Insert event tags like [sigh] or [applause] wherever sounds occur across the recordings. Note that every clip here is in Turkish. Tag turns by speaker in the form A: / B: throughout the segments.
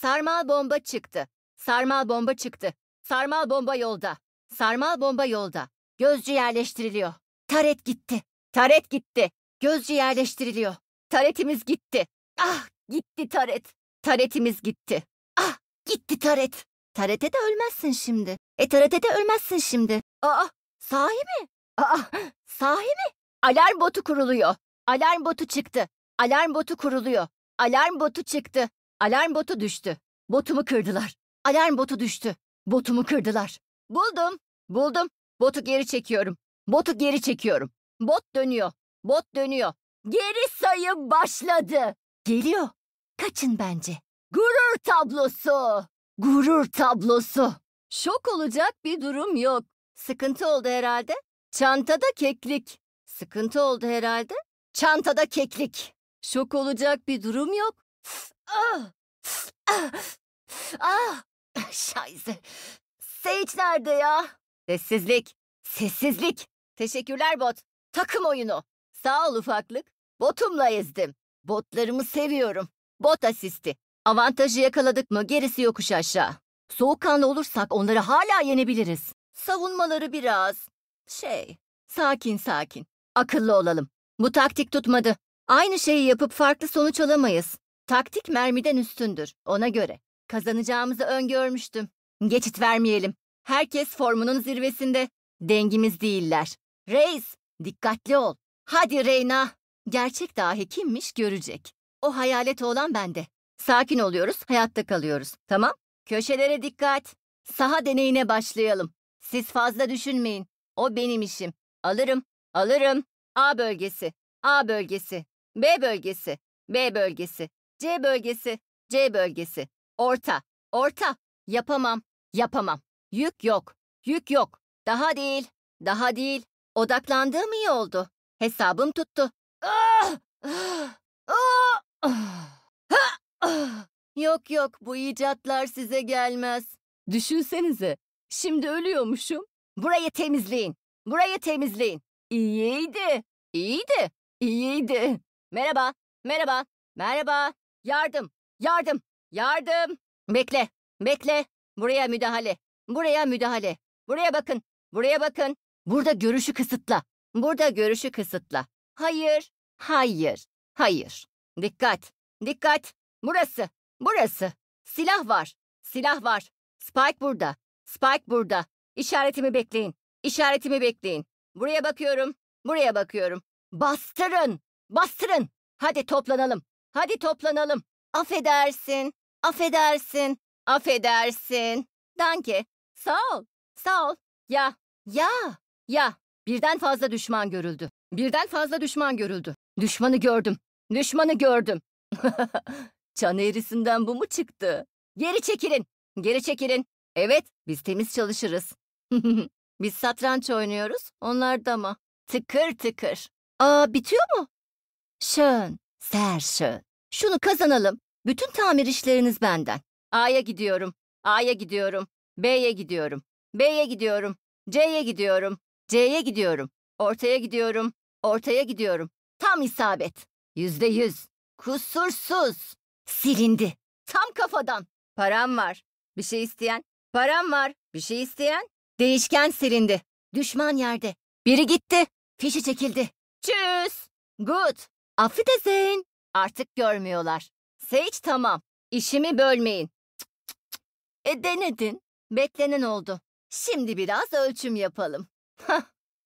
A: Sarmal bomba çıktı. Sarmal bomba çıktı. Sarmal bomba yolda. Sarmal bomba yolda. Gözcü yerleştiriliyor. Taret gitti. Taret gitti. Gözcü yerleştiriliyor. Taretimiz gitti. Ah gitti taret. Taretimiz gitti. Ah gitti taret. Tarete de ölmezsin şimdi. E tarete de ölmezsin şimdi. Aa sahi mi? Aa sahi mi? Alarm botu kuruluyor. Alarm botu çıktı. Alarm botu kuruluyor. Alarm botu çıktı. Alarm botu düştü. Botumu kırdılar. Alarm botu düştü. Botumu kırdılar. Buldum. Buldum. Botu geri çekiyorum. Botu geri çekiyorum. Bot dönüyor. Bot dönüyor. Geri sayım başladı. Geliyor. Kaçın bence. Gurur tablosu. Gurur tablosu. Şok olacak bir durum yok. Sıkıntı oldu herhalde. Çantada keklik. Sıkıntı oldu herhalde. Çantada keklik. Şok olacak bir durum yok. Ah! Ah! Ah! Şayze. Sage nerede ya? Sessizlik. Sessizlik. Teşekkürler bot. Takım oyunu. Sağ ol ufaklık. Botumla ezdim. Botlarımı seviyorum. Bot asisti. Avantajı yakaladık mı gerisi yokuş aşağı. Soğukkanlı olursak onları hala yenebiliriz. Savunmaları biraz... Şey... Sakin sakin. Akıllı olalım. Bu taktik tutmadı. Aynı şeyi yapıp farklı sonuç alamayız. Taktik mermiden üstündür, ona göre. Kazanacağımızı öngörmüştüm. Geçit vermeyelim. Herkes formunun zirvesinde. Dengimiz değiller. Reis, dikkatli ol. Hadi Reyna. Gerçek dahi kimmiş görecek. O hayalet olan bende. Sakin oluyoruz, hayatta kalıyoruz. Tamam? Köşelere dikkat. Saha deneyine başlayalım. Siz fazla düşünmeyin. O benim işim. Alırım, alırım. A bölgesi, A bölgesi, B bölgesi, B bölgesi, C bölgesi, C bölgesi. Orta, orta. Yapamam, yapamam. Yük yok, yük yok. Daha değil, daha değil. Odaklandığım iyi oldu. Hesabım tuttu. Ah! Ah! Ah! Yok yok bu icatlar size gelmez. Düşünsenize. Şimdi ölüyormuşum. Burayı temizleyin. Burayı temizleyin. İyiydi. iyiydi, iyiydi. Merhaba. Merhaba. Merhaba. Yardım! Yardım! Yardım! Bekle! Bekle! Buraya müdahale! Buraya müdahale! Buraya bakın! Buraya bakın! Burada görüşü kısıtla! Burada görüşü kısıtla! Hayır! Hayır! Hayır! Dikkat! Dikkat! Burası! Burası! Silah var! Silah var! Spike burada! Spike burada! İşaretimi bekleyin! İşaretimi bekleyin! Buraya bakıyorum! Buraya bakıyorum! Bastırın! Bastırın! Hadi toplanalım! Hadi toplanalım. Affedersin, affedersin, affedersin. Danke, sağ ol, sağ ol. Ya, ya, ya. Birden fazla düşman görüldü. Birden fazla düşman görüldü. Düşmanı gördüm, düşmanı gördüm. [laughs] Çan eğrisinden bu mu çıktı? Geri çekilin, geri çekilin. Evet, biz temiz çalışırız. [laughs] biz satranç oynuyoruz, onlar da mı? Tıkır tıkır. Aa, bitiyor mu? Şön. sehr schön. Şunu kazanalım. Bütün tamir işleriniz benden. A'ya gidiyorum. A'ya gidiyorum. B'ye gidiyorum. B'ye gidiyorum. C'ye gidiyorum. C'ye gidiyorum. Ortaya gidiyorum. Ortaya gidiyorum. Tam isabet. Yüzde yüz. Kusursuz. Silindi. Tam kafadan. Param var. Bir şey isteyen. Param var. Bir şey isteyen. Değişken silindi. Düşman yerde. Biri gitti. Fişi çekildi. Tschüss. Good. Afiyet olsun. Artık görmüyorlar. Seç tamam. İşimi bölmeyin. Cık cık cık. E denedin. Beklenen oldu. Şimdi biraz ölçüm yapalım. Hah.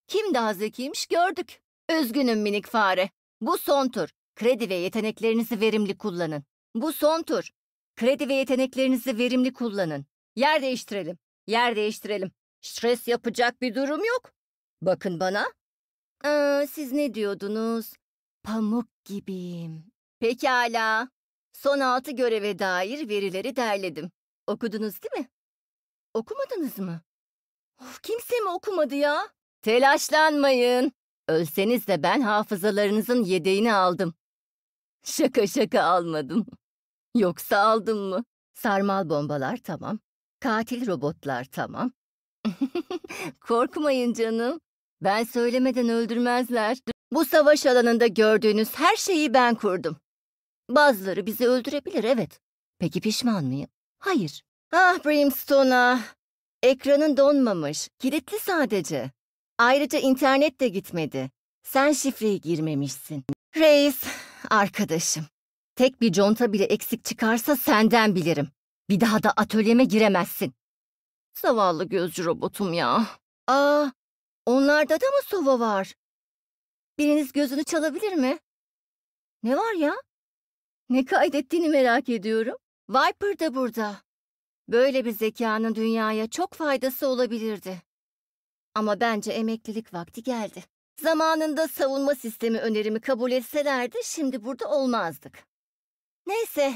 A: Kim daha zekiymiş gördük. Üzgünüm minik fare. Bu son tur. Kredi ve yeteneklerinizi verimli kullanın. Bu son tur. Kredi ve yeteneklerinizi verimli kullanın. Yer değiştirelim. Yer değiştirelim. Stres yapacak bir durum yok. Bakın bana. Ee, siz ne diyordunuz? Pamuk gibiyim. Pekala. Son altı göreve dair verileri derledim. Okudunuz değil mi? Okumadınız mı? Of, kimse mi okumadı ya? Telaşlanmayın. Ölseniz de ben hafızalarınızın yedeğini aldım. Şaka şaka almadım. Yoksa aldım mı? Sarmal bombalar tamam. Katil robotlar tamam. [laughs] Korkmayın canım. Ben söylemeden öldürmezler. Bu savaş alanında gördüğünüz her şeyi ben kurdum. Bazıları bizi öldürebilir evet. Peki pişman mıyım? Hayır. Ah Brimstone'a. Ekranın donmamış. Kilitli sadece. Ayrıca internet de gitmedi. Sen şifreyi girmemişsin. Reis, arkadaşım. Tek bir conta bile eksik çıkarsa senden bilirim. Bir daha da atölyeme giremezsin. Zavallı gözcü robotum ya. Aa, onlarda da mı sova var? Biriniz gözünü çalabilir mi? Ne var ya? Ne kaydettiğini merak ediyorum. Viper da burada. Böyle bir zekanın dünyaya çok faydası olabilirdi. Ama bence emeklilik vakti geldi. Zamanında savunma sistemi önerimi kabul etselerdi şimdi burada olmazdık. Neyse,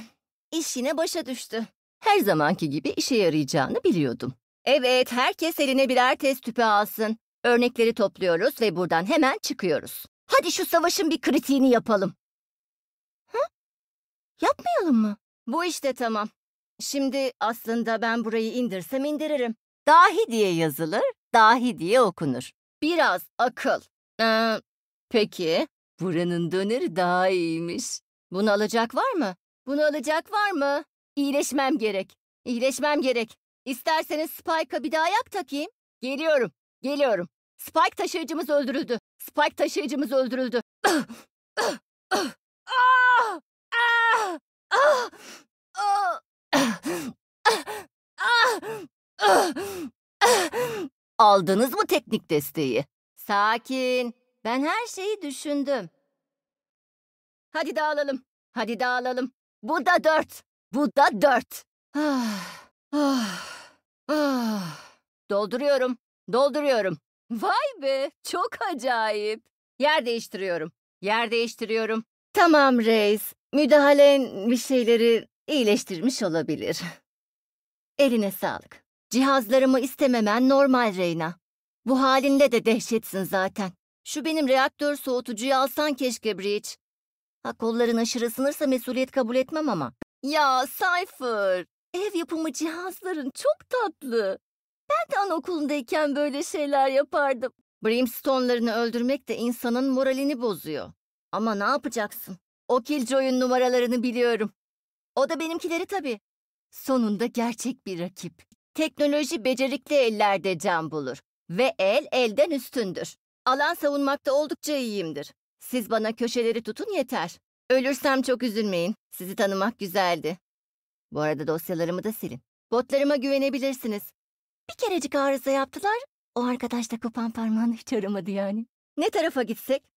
A: iş yine başa düştü. Her zamanki gibi işe yarayacağını biliyordum. Evet, herkes eline birer test tüpü alsın. Örnekleri topluyoruz ve buradan hemen çıkıyoruz. Hadi şu savaşın bir kritiğini yapalım. Yapmayalım mı? Bu işte tamam. Şimdi aslında ben burayı indirsem indiririm. Dahi diye yazılır, dahi diye okunur. Biraz akıl. Ee, peki, buranın döneri daha iyiymiş. Bunu alacak var mı? Bunu alacak var mı? İyileşmem gerek. İyileşmem gerek. İsterseniz Spike'a bir daha ayak takayım. Geliyorum, geliyorum. Spike taşıyıcımız öldürüldü. Spike taşıyıcımız öldürüldü. [coughs] Ah! Aldınız mı teknik desteği? Sakin. Ben her şeyi düşündüm. Hadi dağılalım. Hadi dağılalım. Bu da dört. Bu da dört. Dolduruyorum. Dolduruyorum. Vay be. Çok acayip. Yer değiştiriyorum. Yer değiştiriyorum. Tamam Reis, müdahalen bir şeyleri iyileştirmiş olabilir. Eline sağlık. Cihazlarımı istememen normal Reyna. Bu halinde de dehşetsin zaten. Şu benim reaktör soğutucuyu alsan keşke Bridge. Ha kolların aşırı ısınırsa mesuliyet kabul etmem ama. Ya Cypher, ev yapımı cihazların çok tatlı. Ben de anaokulundayken böyle şeyler yapardım. Brimstone'larını öldürmek de insanın moralini bozuyor. Ama ne yapacaksın? O Killjoy'un numaralarını biliyorum. O da benimkileri tabii. Sonunda gerçek bir rakip. Teknoloji becerikli ellerde can bulur. Ve el elden üstündür. Alan savunmakta oldukça iyiyimdir. Siz bana köşeleri tutun yeter. Ölürsem çok üzülmeyin. Sizi tanımak güzeldi. Bu arada dosyalarımı da silin. Botlarıma güvenebilirsiniz. Bir kerecik arıza yaptılar. O arkadaş da kopan parmağını hiç [laughs] aramadı yani. Ne tarafa gitsek?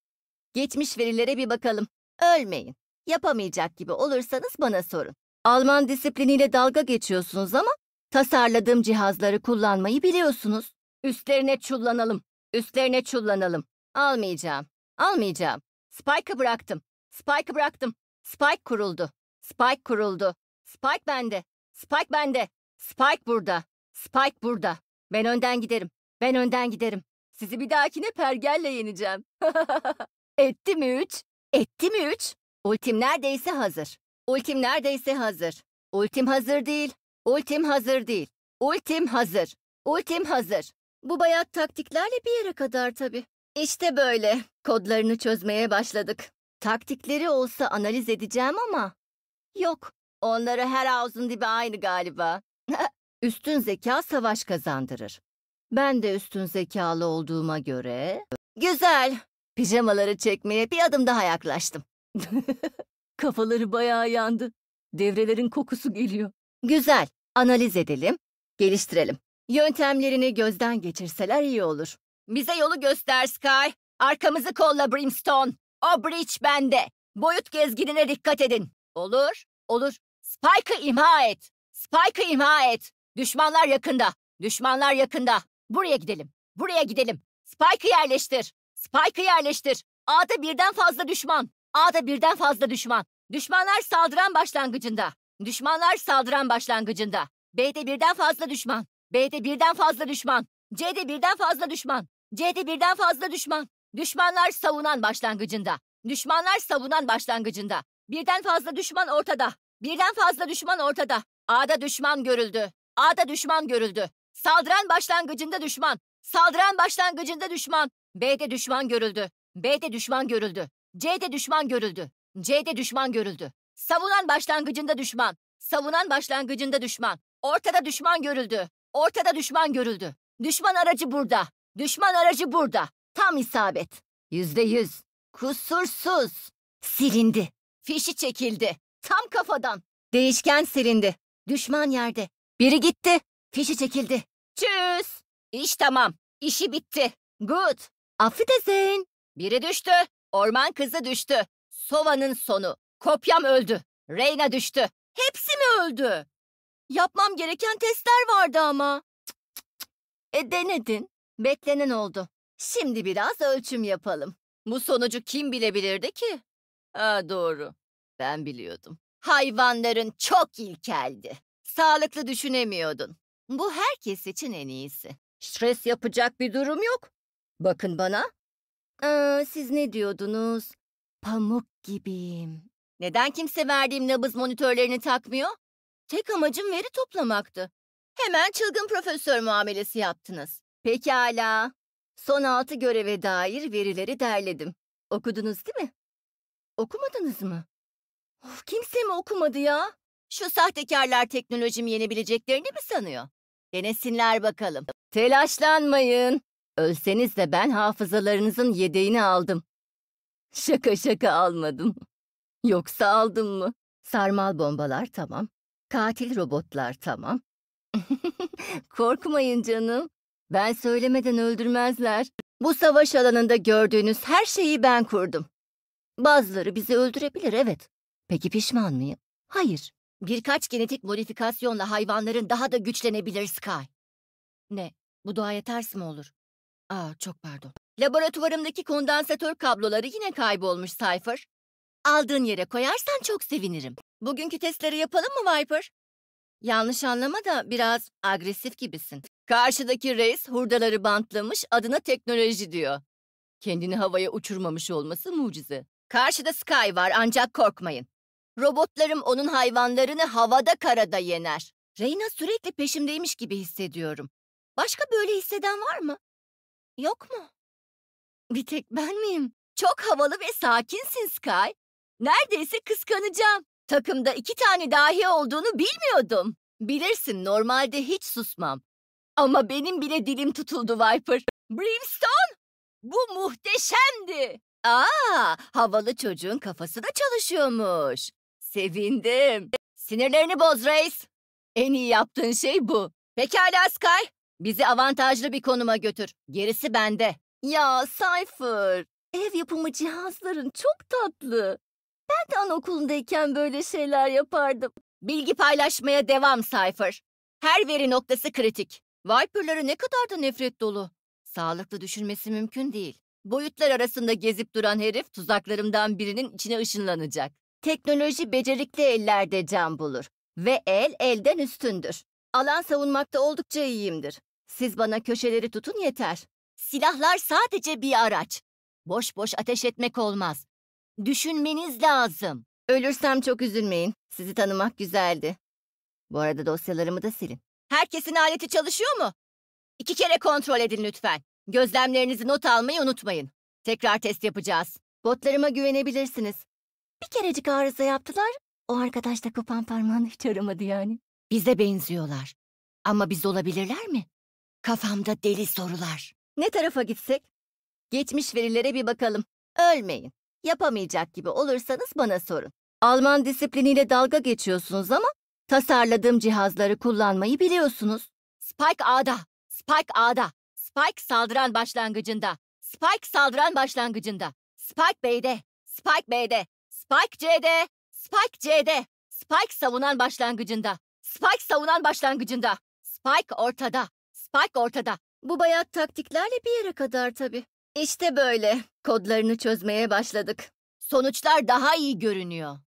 A: Geçmiş verilere bir bakalım. Ölmeyin. Yapamayacak gibi olursanız bana sorun. Alman disipliniyle dalga geçiyorsunuz ama tasarladığım cihazları kullanmayı biliyorsunuz. Üstlerine çullanalım. Üstlerine çullanalım. Almayacağım. Almayacağım. Spike'ı bıraktım. Spike'ı bıraktım. Spike kuruldu. Spike kuruldu. Spike bende. Spike bende. Spike burada. Spike burada. Ben önden giderim. Ben önden giderim. Sizi bir dahakine pergelle yeneceğim. [laughs] Etti mi üç? Etti mi üç? Ultim neredeyse hazır. Ultim neredeyse hazır. Ultim hazır değil. Ultim hazır değil. Ultim hazır. Ultim hazır. Bu bayat taktiklerle bir yere kadar tabii. İşte böyle. Kodlarını çözmeye başladık. Taktikleri olsa analiz edeceğim ama... Yok. onları her ağzın dibi aynı galiba. [laughs] üstün zeka savaş kazandırır. Ben de üstün zekalı olduğuma göre... Güzel. Pijamaları çekmeye bir adım daha yaklaştım. [laughs] Kafaları bayağı yandı. Devrelerin kokusu geliyor. Güzel. Analiz edelim, geliştirelim. Yöntemlerini gözden geçirseler iyi olur. Bize yolu göster Sky. Arkamızı kolla Brimstone. O bridge bende. Boyut gezginine dikkat edin. Olur, olur. Spike'ı imha et. Spike'ı imha et. Düşmanlar yakında. Düşmanlar yakında. Buraya gidelim. Buraya gidelim. Spike'ı yerleştir. Spike'ı yerleştir. A'da birden fazla düşman. A'da birden fazla düşman. Düşmanlar saldıran başlangıcında. Düşmanlar saldıran başlangıcında. B'de birden fazla düşman. B'de birden fazla düşman. C'de birden fazla düşman. C'de birden fazla düşman. Düşmanlar savunan başlangıcında. Düşmanlar savunan başlangıcında. Birden fazla düşman ortada. Birden fazla düşman ortada. A'da düşman görüldü. A'da düşman görüldü. Saldıran başlangıcında düşman. Saldıran başlangıcında düşman. B'de düşman görüldü. B'de düşman görüldü. C'de düşman görüldü. C'de düşman görüldü. Savunan başlangıcında düşman. Savunan başlangıcında düşman. Ortada düşman görüldü. Ortada düşman görüldü. Düşman aracı burada. Düşman aracı burada. Tam isabet. Yüzde yüz. Kusursuz. Silindi. Fişi çekildi. Tam kafadan. Değişken silindi. Düşman yerde. Biri gitti. Fişi çekildi. Çüz. İş tamam. İşi bitti. Good. Affedersin. Biri düştü. Orman kızı düştü. Sova'nın sonu. Kopyam öldü. Reyna düştü. Hepsi mi öldü? Yapmam gereken testler vardı ama. E denedin. Beklenen oldu. Şimdi biraz ölçüm yapalım. Bu sonucu kim bilebilirdi ki? Ha doğru. Ben biliyordum. Hayvanların çok ilkeldi. Sağlıklı düşünemiyordun. Bu herkes için en iyisi. Stres yapacak bir durum yok. Bakın bana. Aa, siz ne diyordunuz? Pamuk gibiyim. Neden kimse verdiğim nabız monitörlerini takmıyor? Tek amacım veri toplamaktı. Hemen çılgın profesör muamelesi yaptınız. Pekala. Son altı göreve dair verileri derledim. Okudunuz değil mi? Okumadınız mı? Of, kimse mi okumadı ya? Şu sahtekarlar teknolojimi yenebileceklerini mi sanıyor? Denesinler bakalım. Telaşlanmayın. Ölseniz de ben hafızalarınızın yedeğini aldım. Şaka şaka almadım. Yoksa aldım mı? Sarmal bombalar tamam. Katil robotlar tamam. [laughs] Korkmayın canım. Ben söylemeden öldürmezler. Bu savaş alanında gördüğünüz her şeyi ben kurdum. Bazıları bizi öldürebilir evet. Peki pişman mıyım? Hayır. Birkaç genetik modifikasyonla hayvanların daha da güçlenebilir Sky. Ne? Bu doğaya ters mi olur? Aa çok pardon. Laboratuvarımdaki kondansatör kabloları yine kaybolmuş Cypher. Aldığın yere koyarsan çok sevinirim. Bugünkü testleri yapalım mı Viper? Yanlış anlama da biraz agresif gibisin. Karşıdaki reis hurdaları bantlamış adına teknoloji diyor. Kendini havaya uçurmamış olması mucize. Karşıda Sky var ancak korkmayın. Robotlarım onun hayvanlarını havada karada yener. Reyna sürekli peşimdeymiş gibi hissediyorum. Başka böyle hisseden var mı? Yok mu? Bir tek ben miyim? Çok havalı ve sakinsin Sky. Neredeyse kıskanacağım. Takımda iki tane dahi olduğunu bilmiyordum. Bilirsin normalde hiç susmam. Ama benim bile dilim tutuldu Viper. Brimstone! Bu muhteşemdi. Aa, havalı çocuğun kafası da çalışıyormuş. Sevindim. Sinirlerini boz Reis. En iyi yaptığın şey bu. Pekala Sky. Bizi avantajlı bir konuma götür. Gerisi bende. Ya Cypher, ev yapımı cihazların çok tatlı. Ben de anaokulundayken böyle şeyler yapardım. Bilgi paylaşmaya devam Cypher. Her veri noktası kritik. Viper'ları ne kadar da nefret dolu. Sağlıklı düşünmesi mümkün değil. Boyutlar arasında gezip duran herif tuzaklarımdan birinin içine ışınlanacak. Teknoloji becerikli ellerde can bulur ve el elden üstündür. Alan savunmakta oldukça iyiyimdir. Siz bana köşeleri tutun yeter. Silahlar sadece bir araç. Boş boş ateş etmek olmaz. Düşünmeniz lazım. Ölürsem çok üzülmeyin. Sizi tanımak güzeldi. Bu arada dosyalarımı da silin. Herkesin aleti çalışıyor mu? İki kere kontrol edin lütfen. Gözlemlerinizi not almayı unutmayın. Tekrar test yapacağız. Botlarıma güvenebilirsiniz. Bir kerecik arıza yaptılar. O arkadaş da kopan parmağını hiç [laughs] aramadı yani. Bize benziyorlar. Ama biz olabilirler mi? Kafamda deli sorular. Ne tarafa gitsek? Geçmiş verilere bir bakalım. Ölmeyin. Yapamayacak gibi olursanız bana sorun. Alman disipliniyle dalga geçiyorsunuz ama tasarladığım cihazları kullanmayı biliyorsunuz. Spike A'da. Spike A'da. Spike saldıran başlangıcında. Spike saldıran başlangıcında. Spike B'de. Spike B'de. Spike C'de. Spike C'de. Spike savunan başlangıcında. Spike savunan başlangıcında. Spike ortada. Spike ortada. Bu bayat taktiklerle bir yere kadar tabii. İşte böyle. Kodlarını çözmeye başladık. Sonuçlar daha iyi görünüyor.